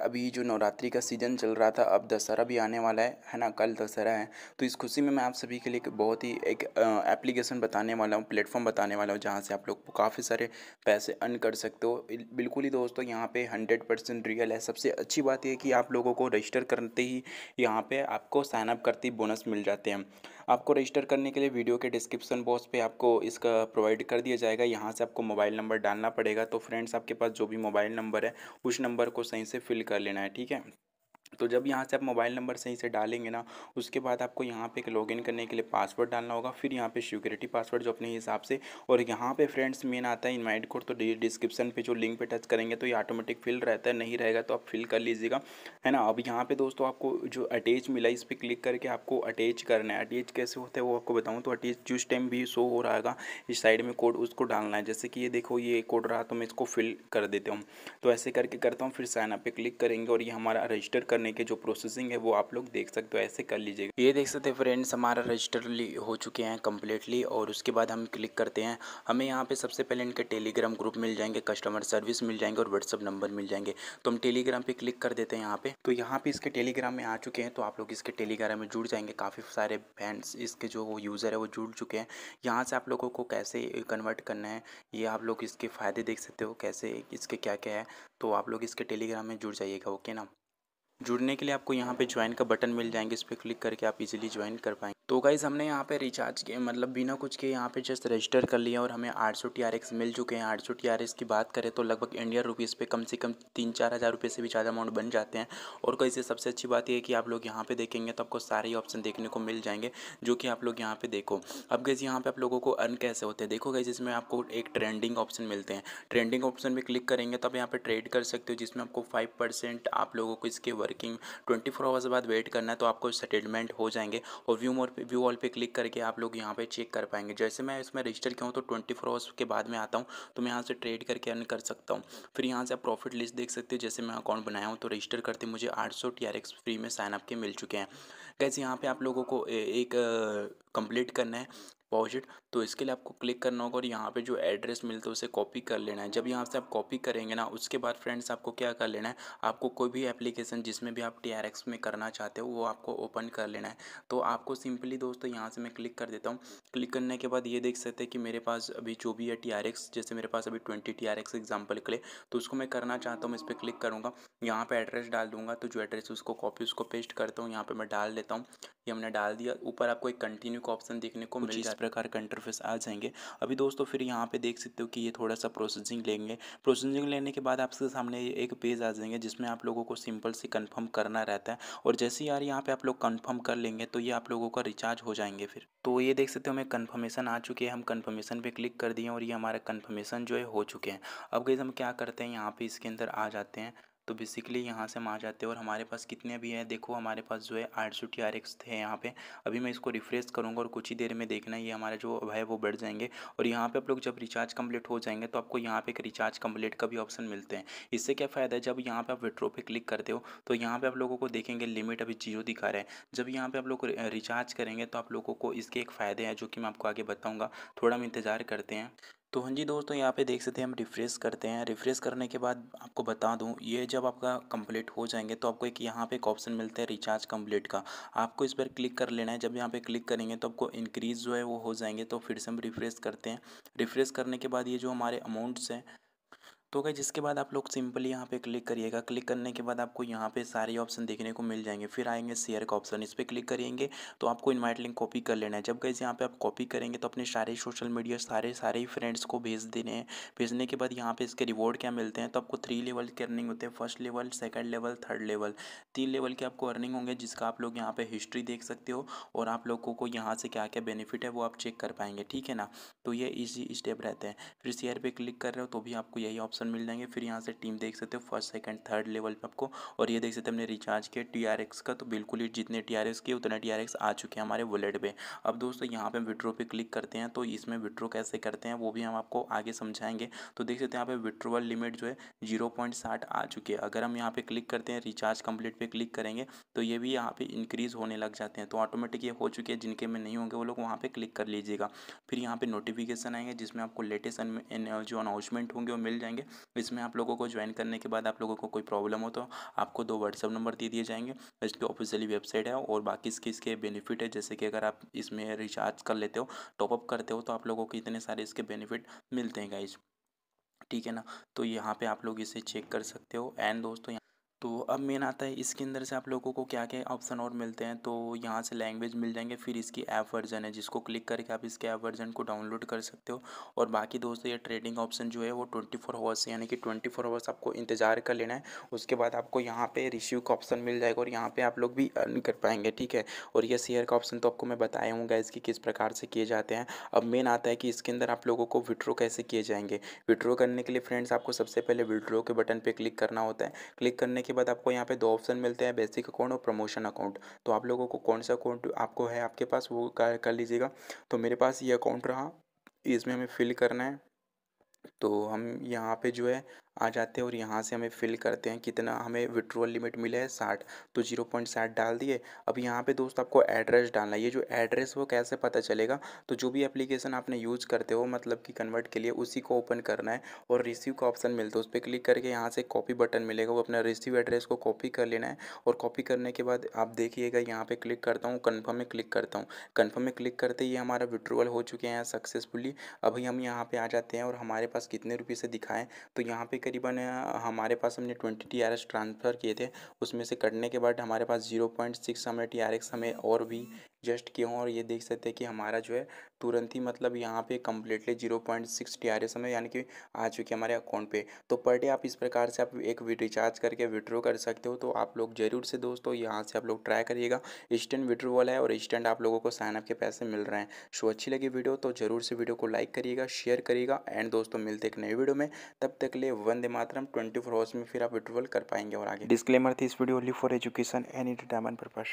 अभी जो नवरात्रि का सीज़न चल रहा था अब दशहरा भी आने वाला है है ना कल दशहरा है तो इस खुशी में मैं आप सभी के लिए एक बहुत ही एक एप्लीकेशन बताने वाला हूँ प्लेटफॉर्म बताने वाला हूँ जहाँ से आप लोग काफ़ी सारे पैसे अर्न कर सकते हो बिल्कुल ही दोस्तों यहाँ पे हंड्रेड परसेंट रियल है सबसे अच्छी बात यह कि आप लोगों को रजिस्टर करते ही यहाँ पर आपको साइनअप करते ही बोनस मिल जाते हैं आपको रजिस्टर करने के लिए वीडियो के डिस्क्रिप्शन बॉक्स पे आपको इसका प्रोवाइड कर दिया जाएगा यहाँ से आपको मोबाइल नंबर डालना पड़ेगा तो फ्रेंड्स आपके पास जो भी मोबाइल नंबर है उस नंबर को सही से फिल कर लेना है ठीक है तो जब यहाँ से आप मोबाइल नंबर सही से डालेंगे ना उसके बाद आपको यहाँ पे एक लॉगिन करने के लिए पासवर्ड डालना होगा फिर यहाँ पे सिक्योरिटी पासवर्ड जो अपने हिसाब से और यहाँ पे फ्रेंड्स मेन आता है इनवाइट कोड तो डिस्क्रिप्शन पे जो लिंक पे टच करेंगे तो ये ऑटोमेटिक फिल रहता है नहीं रहेगा तो आप फिल कर लीजिएगा है ना अब यहाँ पर दोस्तों आपको जो अटैच मिला इस पर क्लिक करके आपको अटैच करना है अटैच कैसे होता है वो आपको बताऊँ तो अटैच जिस टाइम भी शो हो रहा है इस साइड में कोड उसको डालना है जैसे कि ये देखो ये कोड रहा तो मैं इसको फिल कर देता हूँ तो ऐसे करके करता हूँ फिर साइनअप पर क्लिक करेंगे और ये हमारा रजिस्टर करने के जो प्रोसेसिंग है वो आप लोग देख सकते हो ऐसे कर लीजिएगा ये देख सकते हैं फ्रेंड्स हमारा रजिस्टर हो चुके हैं कम्प्लीटली और उसके बाद हम क्लिक करते हैं हमें यहाँ पे सबसे पहले इनके टेलीग्राम ग्रुप मिल जाएंगे कस्टमर सर्विस मिल जाएंगे और व्हाट्सअप नंबर मिल जाएंगे तो हम टेलीग्राम पर क्लिक कर देते हैं यहाँ पर तो यहाँ पर इसके टेलीग्राम में आ चुके हैं तो आप लोग इसके टेलीग्राम में जुड़ जाएंगे काफ़ी सारे फैंस इसके जो यूज़र है वो जुड़ चुके हैं यहाँ से आप लोगों को कैसे कन्वर्ट करना है ये आप लोग इसके फ़ायदे देख सकते हो कैसे इसके क्या क्या है तो आप लोग इसके टेलीग्राम में जुड़ जाइएगा ओके ना जुड़ने के लिए आपको यहाँ पे ज्वाइन का बटन मिल जाएंगे इस पर क्लिक करके आप इजीली ज्वाइन कर पाएंगे तो गाइज़ हमने यहाँ पे रिचार्ज किए मतलब बिना कुछ के यहाँ पे जस्ट रजिस्टर कर लिया और हमें आठ सौ टी आर एक्स मिल चुके हैं आठ सौ टी आर एक्स की बात करें तो लगभग इंडियन रुपीज़ पे कम से कम तीन चार हज़ार रुपये से भी ज़्यादा अमाउंट बन जाते हैं और कहीं से सबसे अच्छी बात यह है कि आप लोग यहाँ पे देखेंगे तो आपको सारे ऑप्शन देखने को मिल जाएंगे जो कि आप लोग यहाँ पर देखो अब गैस यहाँ पर आप लोगों को अर्न कैसे होते हैं देखो गैस इसमें आपको एक ट्रेंडिंग ऑप्शन मिलते हैं ट्रेंडिंग ऑप्शन में क्लिक करेंगे तो आप यहाँ पर ट्रेड कर सकते हो जिसमें आपको फाइव परसेंट आप लोगों को इसके वर्किंग ट्वेंटी फोर आवर्स बाद वेट करना है तो आपको सेटलमेंट हो जाएंगे और व्यू मोर व्यू ऑल पे क्लिक करके आप लोग यहाँ पे चेक कर पाएंगे जैसे मैं इसमें रजिस्टर किया हूँ तो ट्वेंटी फोर आवर्स के बाद में आता हूँ तो मैं यहाँ से ट्रेड करके अर्न कर सकता हूँ फिर यहाँ से आप प्रॉफिट लिस्ट देख सकते हो जैसे मैं अकाउंट बनाया हूँ तो रजिस्टर करते मुझे आठ सौ फ्री में साइनअप के मिल चुके हैं कैसे यहाँ पर आप लोगों को एक कंप्लीट करना है पॉजिट तो इसके लिए आपको क्लिक करना होगा और यहाँ पे जो एड्रेस मिलता है उसे कॉपी कर लेना है जब यहाँ से आप कॉपी करेंगे ना उसके बाद फ्रेंड्स आपको क्या कर लेना है आपको कोई भी एप्लीकेशन जिसमें भी आप टी में करना चाहते हो वो आपको ओपन कर लेना है तो आपको सिंपली दोस्तों यहाँ से मैं क्लिक कर देता हूँ क्लिक करने के बाद ये देख सकते हैं कि मेरे पास अभी जो भी है टी जैसे मेरे पास अभी ट्वेंटी टी एग्जाम्पल के लिए तो उसको मैं करना चाहता हूँ इस पर क्लिक करूँगा यहाँ पर एड्रेस डाल दूँगा तो जो एड्रेस उसको कॉपी उसको पेस्ट करता हूँ यहाँ पर मैं डाल देता हूँ ये हमने डाल दिया ऊपर आपको एक कंटिन्यू का ऑप्शन देखने को मिल जाता है प्रकार का इंटरफेस आ जाएंगे अभी दोस्तों फिर यहाँ पे देख सकते हो कि ये थोड़ा सा प्रोसेसिंग लेंगे प्रोसेसिंग लेने के बाद आपके सामने एक पेज आ जाएंगे जिसमें आप लोगों को सिंपल से कन्फर्म करना रहता है और जैसे ही यार यहाँ पर आप लोग कन्फर्म कर लेंगे तो ये आप लोगों का रिचार्ज हो जाएंगे फिर तो ये देख सकते हो हमें कन्फर्मेशन आ चुकी है हम कन्फर्मेशन पर क्लिक कर दिए और ये हमारा कन्फर्मेशन जो है हो चुके हैं अब गई हम क्या करते हैं यहाँ पर इसके अंदर आ जाते हैं तो बेसिकली यहाँ से हम आ जाते हैं और हमारे पास कितने भी हैं देखो हमारे पास जो है आठ सौ टी आर एक्स थे यहाँ पे अभी मैं इसको रिफ्रेश करूँगा और कुछ ही देर में देखना ये हमारा जो है वो बढ़ जाएंगे और यहाँ पे आप लोग जब रिचार्ज कंप्लीट हो जाएंगे तो आपको यहाँ पे एक रिचार्ज कंप्लीट का भी ऑप्शन मिलते हैं इससे क्या फ़ायदा है जब यहाँ पर आप विड्रो पर क्लिक करते हो तो यहाँ पर आप लोगों को देखेंगे लिमिट अभी जीरो दिखा रहा है जब यहाँ पर आप लोग रिचार्ज करेंगे तो आप लोगों को इसके एक फ़ायदे हैं जो कि मैं आपको आगे बताऊँगा थोड़ा हम इंतज़ार करते हैं तो हाँ जी दोस्तों यहाँ पे देख सकते हैं हम रिफ़्रेश करते हैं रिफ़्रेश करने के बाद आपको बता दूँ ये जब आपका कंप्लीट हो जाएंगे तो आपको एक यहाँ पे एक ऑप्शन मिलता है रिचार्ज कंप्लीट का आपको इस पर क्लिक कर लेना है जब यहाँ पे क्लिक करेंगे तो आपको इंक्रीज़ जो है वो हो जाएंगे तो फिर से हम रिफ़्रेश करते हैं रिफ़्रेश करने के बाद ये जो हमारे अमाउंट्स हैं तो गई जिसके बाद आप लोग सिंपली यहाँ पे क्लिक करिएगा क्लिक करने के बाद आपको यहाँ पे सारे ऑप्शन देखने को मिल जाएंगे फिर आएंगे शेयर का ऑप्शन इस पर क्लिक करेंगे तो आपको इनवाइट लिंक कॉपी कर लेना है जब गई यहाँ पे आप कॉपी करेंगे तो अपने सारे सोशल मीडिया सारे सारे ही फ्रेंड्स को भेज देने हैं भेजने के बाद यहाँ पर इसके रिवॉर्ड क्या मिलते हैं तो आपको थ्री लेवल के अर्निंग होते हैं first level second level third level तीन लेवल के आपको अर्निंग होंगे जिसका आप लोग यहाँ पर हिस्ट्री देख सकते हो और आप लोगों को यहाँ से क्या क्या बेनिफिट है वो आप चेक कर पाएंगे ठीक है ना तो ये इजी स्टेप रहते हैं फिर शेयर पे क्लिक कर रहे हो तो भी आपको यही ऑप्शन मिल जाएंगे फिर यहाँ से टीम देख सकते हो फर्स्ट सेकंड थर्ड लेवल पे आपको और ये देख सकते हमने रिचार्ज किया टी का तो बिल्कुल ही जितने टी किए उतना टी आ चुके हैं हमारे वॉलेट पर अब दोस्तों यहाँ पर विड्रो पर क्लिक करते हैं तो इसमें विड्रो कैसे करते हैं वो भी हम आपको आगे समझाएंगे तो देख सकते हैं यहाँ पर विड्रोवल लिमिट जो है जीरो आ चुकी है अगर हम यहाँ पर क्लिक करते हैं रिचार्ज कंप्लीट पर क्लिक करेंगे तो ये भी यहाँ पर इंक्रीज़ होने लग जाते हैं तो ऑटोमेटिक ये हो चुके हैं जिनके में नहीं होंगे वो लोग वहाँ पर क्लिक कर लीजिएगा फिर यहाँ पर नोटिस नोटिफिकेशन आएंगे जिसमें आपको लेटेस्ट जो अनाउंसमेंट होंगे वो मिल जाएंगे इसमें आप लोगों को ज्वाइन करने के बाद आप लोगों को कोई प्रॉब्लम हो तो आपको दो व्हाट्सअप नंबर दे दिए जाएंगे इसकी ऑफिशियली वेबसाइट है और बाकी इसके इसके बेनिफिट है जैसे कि अगर आप इसमें रिचार्ज कर लेते हो टॉपअप करते हो तो आप लोगों को इतने सारे इसके बेनिफिट मिलते हैं गाइज ठीक है ना तो यहाँ पे आप लोग इसे चेक कर सकते हो एंड दोस्तों यहाँ तो अब मेन आता है इसके अंदर से आप लोगों को क्या क्या ऑप्शन और मिलते हैं तो यहाँ से लैंग्वेज मिल जाएंगे फिर इसकी ऐप वर्जन है जिसको क्लिक करके आप इसके ऐप वर्जन को डाउनलोड कर सकते हो और बाकी दोस्तों ये ट्रेडिंग ऑप्शन जो है वो ट्वेंटी फोर आवर्स यानी कि ट्वेंटी फोर आवर्स आपको इंतजार कर लेना है उसके बाद आपको यहाँ पर रिसीव का ऑप्शन मिल जाएगा और यहाँ पर आप लोग भी अर्न कर पाएंगे ठीक है और यह शेयर का ऑप्शन तो आपको मैं बताया हूँ गैस किस प्रकार से किए जाते हैं अब मेन आता है कि इसके अंदर आप लोगों को विड्रो कैसे किए जाएंगे विड्रो करने के लिए फ्रेंड्स आपको सबसे पहले विड्रो के बटन पर क्लिक करना होता है क्लिक करने के उसके बाद आपको यहाँ पे दो ऑप्शन मिलते हैं बेसिक अकाउंट और प्रमोशन अकाउंट तो आप लोगों को कौन सा अकाउंट आपको है आपके पास वो कर, कर लीजिएगा तो मेरे पास ये अकाउंट रहा इसमें हमें फिल करना है तो हम यहाँ पे जो है आ जाते हैं और यहाँ से हमें फिल करते हैं कितना हमें विड्रोअल लिमिट मिले है साठ तो जीरो पॉइंट साठ डाल दिए अब यहाँ पे दोस्त आपको एड्रेस डालना है ये जो एड्रेस वो कैसे पता चलेगा तो जो भी एप्लीकेशन आपने यूज़ करते हो मतलब कि कन्वर्ट के लिए उसी को ओपन करना है और रिसीव का ऑप्शन मिलता है उस पर क्लिक करके यहाँ से कॉपी बटन मिलेगा वो अपना रिसीव एड्रेस को कॉपी कर लेना है और कॉपी करने के बाद आप देखिएगा यहाँ पर क्लिक करता हूँ कन्फर्म में क्लिक करता हूँ कन्फर्म में क्लिक करते ही हमारा विड्रोवल हो चुके हैं सक्सेसफुली अभी हम यहाँ पर आ जाते हैं और हमारे पास कितने रुपये से दिखाएँ तो यहाँ पर करीबन हमारे पास हमने twenty T R S transfer किए थे उसमें से कटने के बाद हमारे पास जीरो पॉइंट सिक्स हमें टी आर एक्स हमें और भी जस्ट किया हूँ और ये देख सकते हैं कि हमारा जो है तुरंत ही मतलब यहाँ पे completely zero point six T R S हमें यानी कि आ चुकी है हमारे अकाउंट पे तो पर डे आप इस प्रकार से आप एक रिचार्ज करके विड्रो कर सकते हो तो आप लोग जरूर से दोस्तों यहाँ से आप लोग ट्राई करिएगा इंस्टेंट विड्रो वाला है और इंस्टेंट आप लोगों को साइनअप के पैसे मिल रहे हैं सो अच्छी लगी वीडियो तो जरूर से वीडियो को लाइक करिएगा शेयर करिएगा एंड दोस्तों मिलते एक नई वीडियो में तब तक लिए Vande Mataram twenty four hours में फिर आप विड्रोवल कर पाएंगे और आगे डिस्क्लेमर थी इस video only for education and entertainment purpose